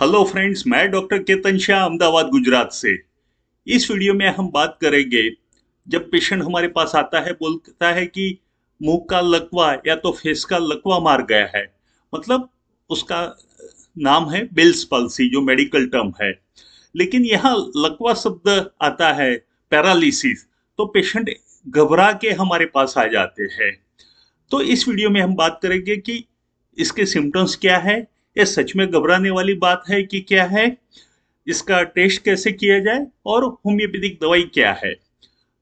hello friends मैं doctor Ketan Shah Ahmedabad Gujarat से इस वीडियो में हम बात करेंगे जब पेशेंट हमारे पास आता है बोलता है कि मुंह का लकवा या तो फेस का लकवा मार गया है मतलब उसका नाम है बिल्स पॉलिसी जो मेडिकल टर्म है लेकिन यहाँ लकवा शब्द आता है पैरालिसिस तो पेशेंट घबरा के हमारे पास आ जाते हैं तो इस वीडियो में हम बात करेंगे कि इसके सिम्टम्स क्या है ये सच में घबराने वाली बात है कि क्या है इसका टेस्ट कैसे किया जाए और होम्योपैथिक दवाई क्या है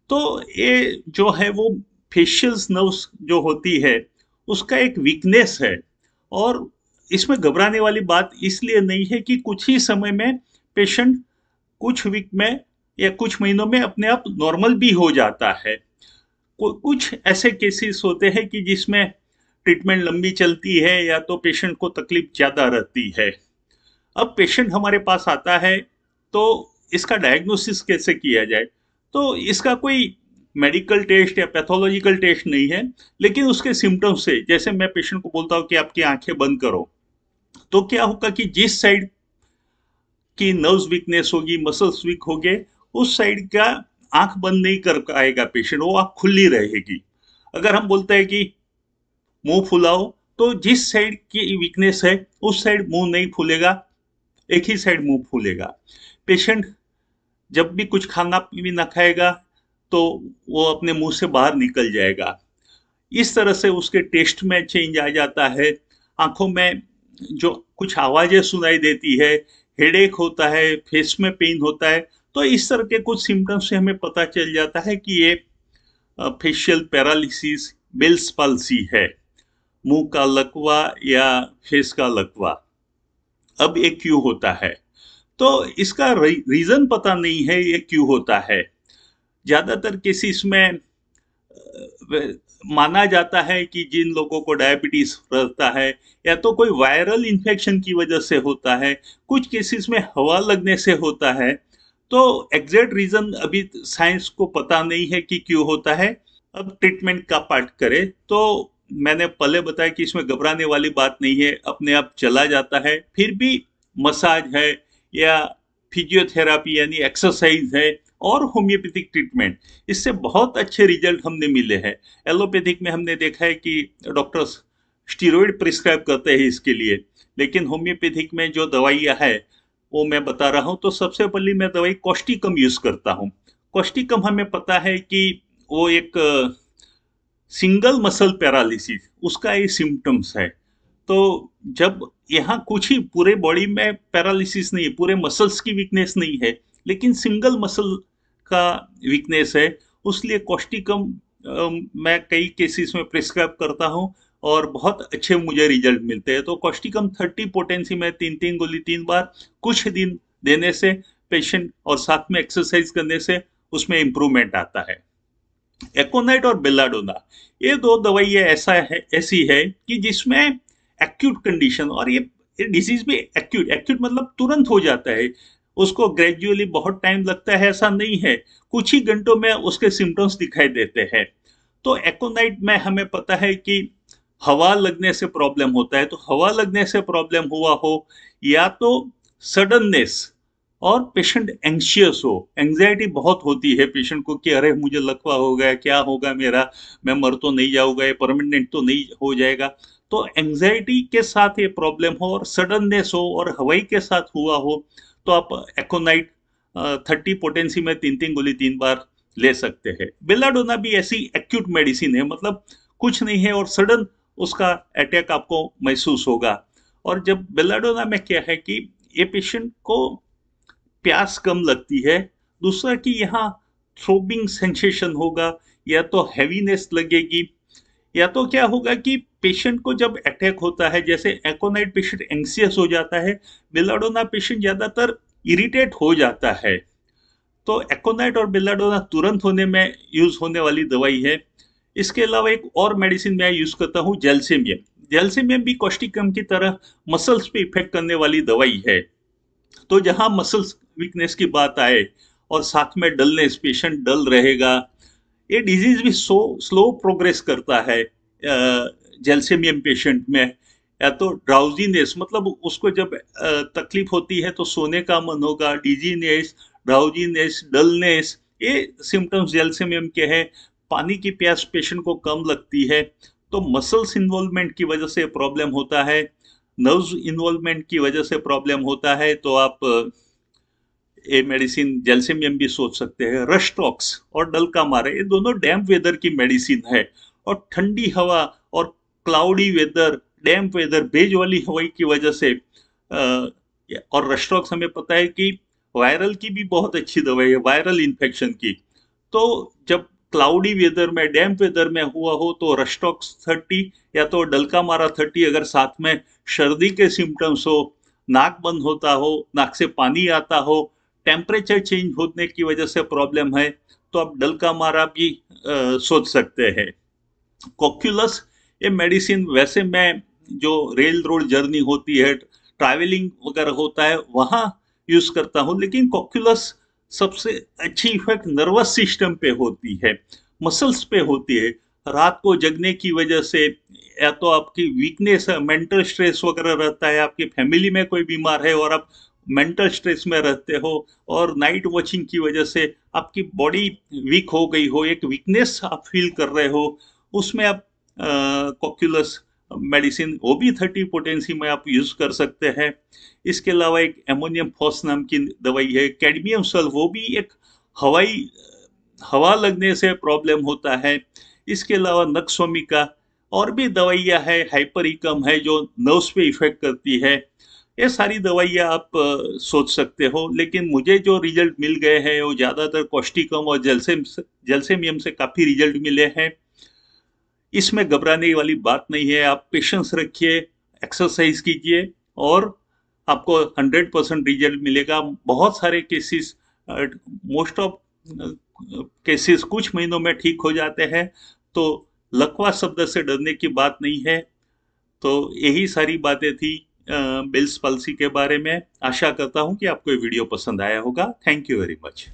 तो ये जो है वो फेशियल्स नर्व्स जो होती है उसका एक वीकनेस है और इसमें घबराने वाली बात इसलिए नहीं है कि कुछ ही समय में पेशेंट कुछ वीक में या कुछ महीनों में अपने आप नॉर्मल भी हो जाता है कुछ ऐसे केसेस होते हैं कि जिसमें ट्रीटमेंट लंबी चलती है या तो पेशेंट को तकलीफ ज़्यादा रहती है अब पेशेंट हमारे पास आता है तो इसका डायग्नोसिस कैसे किया जाए तो इसका कोई मेडिकल टेस्ट या पैथोलॉजिकल टेस्ट नहीं है लेकिन उसके सिम्टम्स से जैसे मैं पेशेंट को बोलता हूँ कि आपकी आंखें बंद करो तो क्या होगा कि जिस साइड की नर्व्स वीकनेस होगी मसल्स वीक हो गए उस साइड का आंख बंद नहीं कर पाएगा पेशेंट वो आंख खुली रहेगी अगर हम बोलते हैं कि मुंह फुलाओ तो जिस साइड की वीकनेस है उस साइड मुंह नहीं फूलेगा एक ही साइड मुंह फूलेगा पेशेंट जब भी कुछ खाना ना खाएगा तो वो अपने मुंह से बाहर निकल जाएगा इस तरह से उसके टेस्ट में चेंज आ जाता है आंखों में जो कुछ आवाज़ें सुनाई देती है हेडेक होता है फेस में पेन होता है तो इस तरह के कुछ सिम्टम्स से हमें पता चल जाता है कि ये फेशियल पैरालिसिस बेल्स पालसी है मुंह का लकवा या फेस का लकवा अब ये क्यों होता है तो इसका रीज़न पता नहीं है ये क्यों होता है ज़्यादातर केसेस में माना जाता है कि जिन लोगों को डायबिटीज रहता है या तो कोई वायरल इन्फेक्शन की वजह से होता है कुछ केसेस में हवा लगने से होता है तो एग्जैक्ट रीज़न अभी साइंस को पता नहीं है कि क्यों होता है अब ट्रीटमेंट का पार्ट करें तो मैंने पहले बताया कि इसमें घबराने वाली बात नहीं है अपने आप चला जाता है फिर भी मसाज है या फिजियोथेरापी यानी एक्सरसाइज है और होम्योपैथिक ट्रीटमेंट इससे बहुत अच्छे रिजल्ट हमने मिले हैं एलोपैथिक में हमने देखा है कि डॉक्टर्स स्टीरोइड प्रिस्क्राइब करते हैं इसके लिए लेकिन होम्योपैथिक में जो दवाइयाँ है वो मैं बता रहा हूँ तो सबसे पहले मैं दवाई कॉस्टिकम यूज़ करता हूँ कॉस्टिकम हमें पता है कि वो एक सिंगल मसल पैरालिसिस उसका ये सिम्टम्स है तो जब यहाँ कुछ ही पूरे बॉडी में पैरालिसिस नहीं है पूरे मसल्स की वीकनेस नहीं है लेकिन सिंगल मसल का वीकनेस है उसलिए कॉस्टिकम मैं कई केसेस में प्रिस्क्राइब करता हूँ और बहुत अच्छे मुझे रिजल्ट मिलते हैं तो कॉस्टिकम थर्टी पोटेंसी में तीन तीन गोली तीन बार कुछ दिन देने से पेशेंट और साथ में एक्सरसाइज करने से उसमें इम्प्रूवमेंट आता है एकोनाइट और बेलाडोना ये दो दवाइयाँ ऐसा है ऐसी है कि जिसमें एक्यूट कंडीशन और ये डिजीज भी एक्यूट एक्यूट मतलब तुरंत हो जाता है उसको ग्रेजुअली बहुत टाइम लगता है ऐसा नहीं है कुछ ही घंटों में उसके सिम्टम्स दिखाई देते हैं तो एकोनाइट में हमें पता है कि हवा लगने से प्रॉब्लम होता है तो हवा लगने से प्रॉब्लम हुआ हो या तो सडननेस और पेशेंट एंशियस हो एंग्जाइटी बहुत होती है पेशेंट को कि अरे मुझे लकवा हो गया क्या होगा मेरा मैं मर तो नहीं जाऊंगा ये परमानेंट तो नहीं हो जाएगा तो एंग्जाइटी के साथ ये प्रॉब्लम हो और सडननेस हो और हवाई के साथ हुआ हो तो आप एकोनाइट थर्टी पोटेंसी में तीन तीन गोली तीन बार ले सकते हैं बेलाडोना भी ऐसी एक्यूट मेडिसिन है मतलब कुछ नहीं है और सडन उसका अटैक आपको महसूस होगा और जब बेलाडोना में क्या है कि ये पेशेंट को प्यास कम लगती है दूसरा कि यहाँ थ्रोबिंग सेंसेशन होगा या तो हैवीनेस लगेगी या तो क्या होगा कि पेशेंट को जब अटैक होता है जैसे एकोनाइट पेशेंट एंक्सियस हो जाता है बेलाडोना पेशेंट ज़्यादातर इरिटेट हो जाता है तो एकोनाइट और बेलाडोना तुरंत होने में यूज़ होने वाली दवाई है इसके अलावा एक और मेडिसिन मैं यूज़ करता हूँ जेलसेमियम जेलसेमियम भी कॉस्टिकम की तरह मसल्स पे इफेक्ट करने वाली दवाई है तो जहाँ मसल्स वीकनेस की बात आए और साथ में डलनेस पेशेंट डल रहेगा ये डिजीज भी सो स्लो प्रोग्रेस करता है जेल्सेमियम पेशेंट में या तो ड्राउजीनेस मतलब उसको जब तकलीफ होती है तो सोने का मन होगा डिजीनेस ड्राउजीनेस डलनेस ये सिम्टम्स जेल्सेमियम के हैं पानी की प्यास पेशेंट को कम लगती है तो मसल्स इन्वॉल्वमेंट की वजह से प्रॉब्लम होता है नर्व्स इन्वॉल्वमेंट की वजह से प्रॉब्लम होता है तो आप ये मेडिसिन जेल्सिमियम भी सोच सकते हैं रश्टॉक्स और डलका मारे ये दोनों डैम्प वेदर की मेडिसिन है और ठंडी हवा और क्लाउडी वेदर डैम्प वेदर भेज वाली हवाई की वजह से आ, और रश्टॉक्स हमें पता है कि वायरल की भी बहुत अच्छी दवाई है वायरल इन्फेक्शन की तो जब क्लाउडी वेदर में डैम्प वेदर में हुआ हो तो रस्टॉक्स थर्टी या तो डलका मारा थर्टी अगर साथ में सर्दी के सिम्टम्स हो नाक बंद होता हो नाक से पानी आता हो टेम्परेचर चेंज होने की वजह से प्रॉब्लम है तो आप डल का मारा भी आ, सोच सकते हैं कोक्यूलस ये मेडिसिन वैसे मैं जो रेल रोड जर्नी होती है ट्रैवलिंग वगैरह होता है वहाँ यूज़ करता हूँ लेकिन कोक्यूलस सबसे अच्छी इफेक्ट नर्वस सिस्टम पे होती है मसल्स पे होती है रात को जगने की वजह से या तो आपकी वीकनेस मेंटल स्ट्रेस वगैरह रहता है आपकी फैमिली में कोई बीमार है और आप मेंटल स्ट्रेस में रहते हो और नाइट वॉचिंग की वजह से आपकी बॉडी वीक हो गई हो एक वीकनेस आप फील कर रहे हो उसमें आप cocculus medicine O B thirty potency में आप यूज़ कर सकते हैं इसके अलावा एक एमोनियम फॉस नाम की दवाई है कैडमियम सल वो भी एक हवाई हवा लगने से प्रॉब्लम होता है इसके अलावा नक्सोमिका और भी दवाइयाँ है हाइपरिकम है जो नर्व्स पे इफेक्ट करती है ये सारी दवाइयाँ आप सोच सकते हो लेकिन मुझे जो रिजल्ट मिल गए हैं वो ज़्यादातर कौष्टिकम और जलसेम जलसेमियम से काफ़ी रिजल्ट मिले हैं इसमें घबराने वाली बात नहीं है आप पेशेंस रखिए एक्सरसाइज कीजिए और आपको 100 परसेंट रिजल्ट मिलेगा बहुत सारे केसेस मोस्ट ऑफ केसेस कुछ महीनों में ठीक हो जाते हैं तो लकवा शब्द से डरने की बात नहीं है तो यही सारी बातें थी बिल्स पॉलिसी के बारे में आशा करता हूं कि आपको ये वीडियो पसंद आया होगा थैंक यू वेरी मच